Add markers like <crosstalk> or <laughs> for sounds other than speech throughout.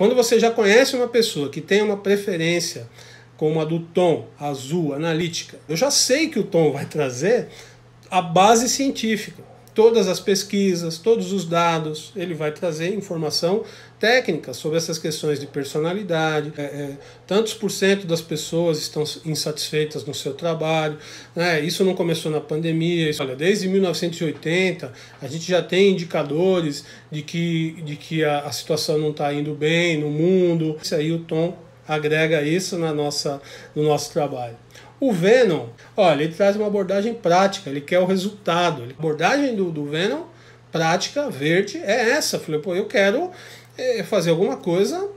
Quando você já conhece uma pessoa que tem uma preferência como a do tom azul, analítica, eu já sei que o tom vai trazer a base científica todas as pesquisas, todos os dados, ele vai trazer informação técnica sobre essas questões de personalidade, é, é, tantos por cento das pessoas estão insatisfeitas no seu trabalho, né? isso não começou na pandemia, isso, olha, desde 1980 a gente já tem indicadores de que, de que a, a situação não está indo bem no mundo, isso aí o tom agrega isso na nossa, no nosso trabalho. O Venom, olha, ele traz uma abordagem prática, ele quer o resultado. A abordagem do, do Venom, prática, verde, é essa. Eu falei, pô, eu quero é, fazer alguma coisa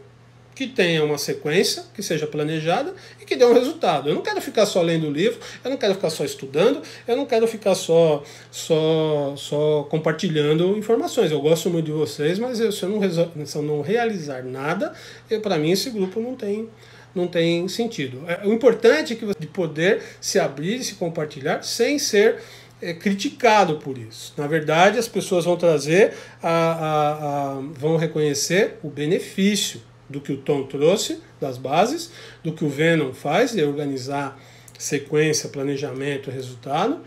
que tenha uma sequência, que seja planejada e que dê um resultado. Eu não quero ficar só lendo o livro, eu não quero ficar só estudando, eu não quero ficar só só só compartilhando informações. Eu gosto muito de vocês, mas eu, se, eu não se eu não realizar nada, para mim esse grupo não tem não tem sentido. É, o importante é que você de poder se abrir e se compartilhar sem ser é, criticado por isso. Na verdade, as pessoas vão trazer, a, a, a, vão reconhecer o benefício do que o Tom trouxe, das bases, do que o Venom faz, de organizar sequência, planejamento, resultado.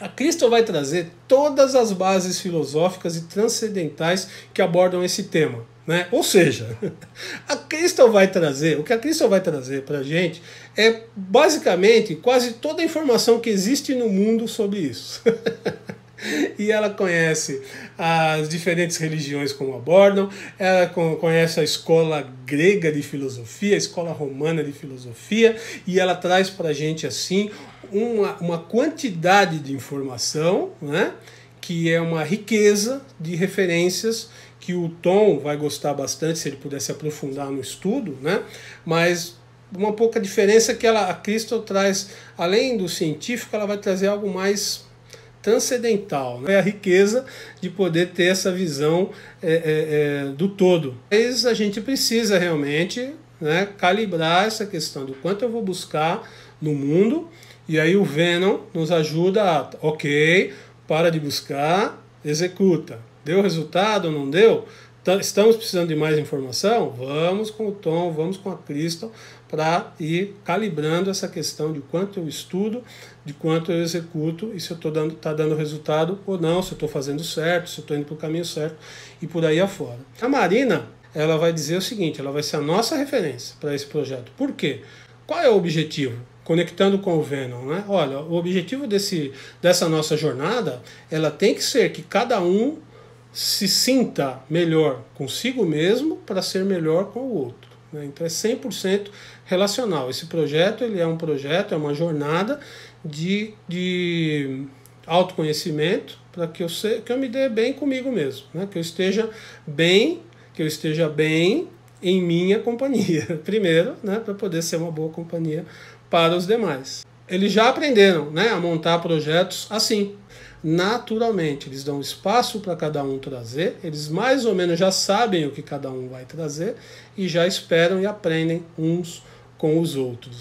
A Crystal vai trazer todas as bases filosóficas e transcendentais que abordam esse tema. Né? Ou seja, <laughs> a Crystal vai trazer, o que a Crystal vai trazer para a gente é basicamente quase toda a informação que existe no mundo sobre isso. <laughs> e ela conhece as diferentes religiões como abordam, ela conhece a escola grega de filosofia, a escola romana de filosofia, e ela traz para a gente assim uma, uma quantidade de informação, né? que é uma riqueza de referências que o Tom vai gostar bastante se ele pudesse aprofundar no estudo, né? mas uma pouca diferença que ela, a Crystal traz, além do científico, ela vai trazer algo mais transcendental. Né? É a riqueza de poder ter essa visão é, é, é, do todo. Mas a gente precisa realmente né, calibrar essa questão do quanto eu vou buscar no mundo. E aí o Venom nos ajuda a, ok, para de buscar, executa. Deu resultado ou não deu? Então, estamos precisando de mais informação? Vamos com o Tom, vamos com a Crystal para ir calibrando essa questão de quanto eu estudo, de quanto eu executo e se eu estou dando, tá dando resultado ou não, se eu estou fazendo certo, se eu estou indo para o caminho certo e por aí afora. A Marina, ela vai dizer o seguinte, ela vai ser a nossa referência para esse projeto. Por quê? Qual é o objetivo? Conectando com o Venom, né? Olha, o objetivo desse, dessa nossa jornada, ela tem que ser que cada um se sinta melhor consigo mesmo para ser melhor com o outro. Né? Então é 100% relacional. Esse projeto ele é um projeto, é uma jornada de, de autoconhecimento para que eu, se, que eu me dê bem comigo mesmo, né? que eu esteja bem, que eu esteja bem em minha <laughs> companhia, primeiro, né? para poder ser uma boa companhia para os demais. Eles já aprenderam né? a montar projetos assim naturalmente. Eles dão espaço para cada um trazer, eles mais ou menos já sabem o que cada um vai trazer e já esperam e aprendem uns com os outros.